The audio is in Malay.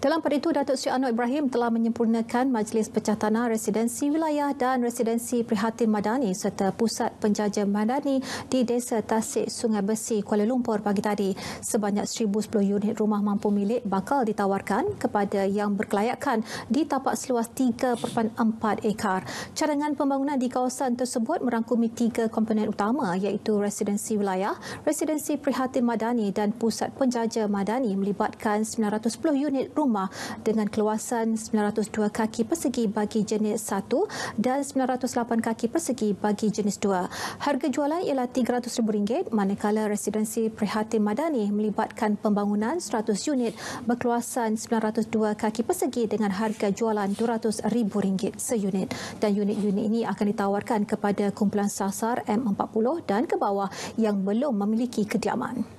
Dalam pada itu, Datuk Sri Anwar Ibrahim telah menyempurnakan Majlis Pecah Tanah Residensi Wilayah dan Residensi Prihatin Madani serta Pusat Penjaja Madani di Desa Tasik Sungai Besi, Kuala Lumpur pagi tadi. Sebanyak 1,010 unit rumah mampu milik bakal ditawarkan kepada yang berkelayakan di tapak seluas 3.4 ekar. Cadangan pembangunan di kawasan tersebut merangkumi tiga komponen utama iaitu Residensi Wilayah, Residensi Prihatin Madani dan Pusat Penjaja Madani melibatkan 910 unit rumah rumah dengan keluasan 902 kaki persegi bagi jenis 1 dan 908 kaki persegi bagi jenis 2. Harga jualan ialah RM300,000 manakala residensi Prihatin Madani melibatkan pembangunan 100 unit berkeluasan 902 kaki persegi dengan harga jualan RM200,000 seunit. Dan unit-unit ini akan ditawarkan kepada kumpulan sasar M40 dan ke bawah yang belum memiliki kediaman.